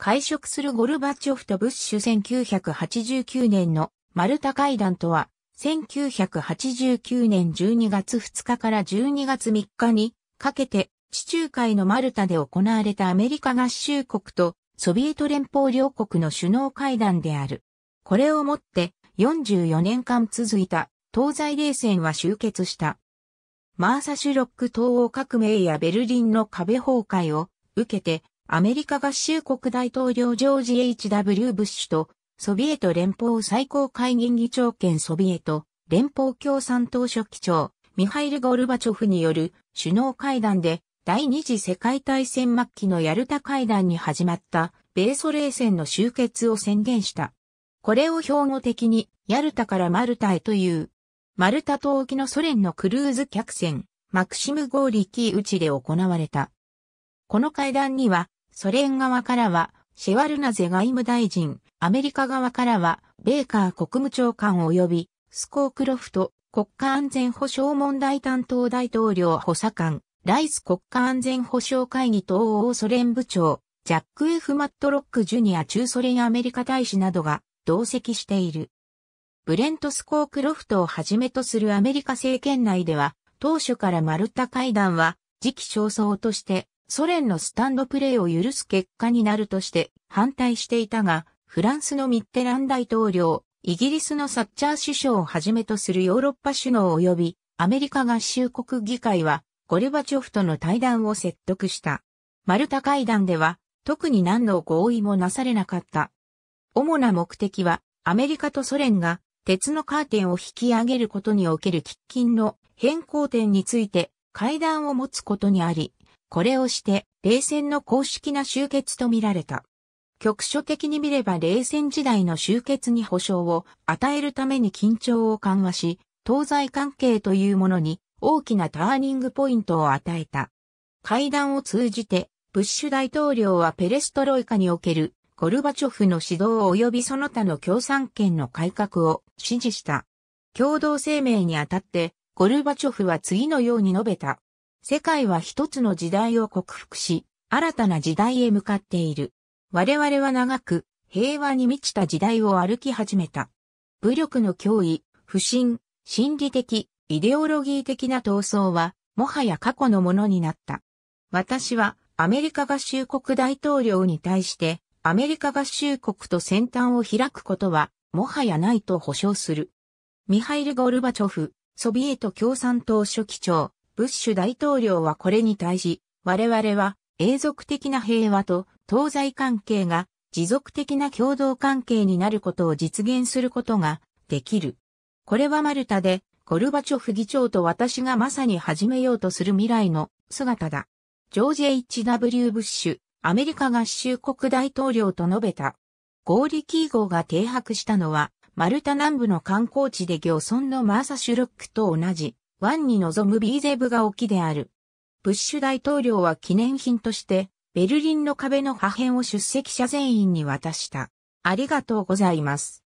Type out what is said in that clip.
会食するゴルバチョフとブッシュ1989年のマルタ会談とは、1989年12月2日から12月3日にかけて地中海のマルタで行われたアメリカ合衆国とソビエト連邦両国の首脳会談である。これをもって44年間続いた東西冷戦は終結した。マーサシュロック東欧革命やベルリンの壁崩壊を受けてアメリカ合衆国大統領ジョージ H.W. ブッシュと、ソビエト連邦最高会議議長兼ソビエト連邦共産党書記長、ミハイル・ゴルバチョフによる首脳会談で、第二次世界大戦末期のヤルタ会談に始まった米ソ冷戦の終結を宣言した。これを標語的に、ヤルタからマルタへという、マルタ島沖のソ連のクルーズ客船、マクシムゴーキー。打ちで行われた。この会談には、ソ連側からは、シェワルナゼ外務大臣、アメリカ側からは、ベーカー国務長官及び、スコークロフト、国家安全保障問題担当大統領補佐官、ライス国家安全保障会議等欧ソ連部長、ジャック・ F・ マットロック・ジュニア中ソ連アメリカ大使などが同席している。ブレント・スコークロフトをはじめとするアメリカ政権内では、当初からマルタ会談は、時期尚早としてソ連のスタンドプレーを許す結果になるとして反対していたが、フランスのミッテラン大統領、イギリスのサッチャー首相をはじめとするヨーロッパ首脳及びアメリカ合衆国議会はゴルバチョフとの対談を説得した。マルタ会談では特に何の合意もなされなかった。主な目的はアメリカとソ連が鉄のカーテンを引き上げることにおける喫緊の変更点について会談を持つことにあり、これをして冷戦の公式な終結と見られた。局所的に見れば冷戦時代の終結に保障を与えるために緊張を緩和し、東西関係というものに大きなターニングポイントを与えた。会談を通じて、ブッシュ大統領はペレストロイカにおけるゴルバチョフの指導及びその他の共産権の改革を支持した。共同声明にあたって、ゴルバチョフは次のように述べた。世界は一つの時代を克服し、新たな時代へ向かっている。我々は長く平和に満ちた時代を歩き始めた。武力の脅威、不信、心理的、イデオロギー的な闘争は、もはや過去のものになった。私は、アメリカ合衆国大統領に対して、アメリカ合衆国と先端を開くことは、もはやないと保証する。ミハイル・ゴルバチョフ、ソビエト共産党書記長、ブッシュ大統領はこれに対し、我々は永続的な平和と東西関係が持続的な共同関係になることを実現することができる。これはマルタでゴルバチョフ議長と私がまさに始めようとする未来の姿だ。ジョージ・ H.W. ブッシュ、アメリカ合衆国大統領と述べた。ゴーリキー号が停泊したのは、マルタ南部の観光地で漁村のマーサシュロックと同じ湾に臨むビーゼブが沖である。ブッシュ大統領は記念品として、ベルリンの壁の破片を出席者全員に渡した。ありがとうございます。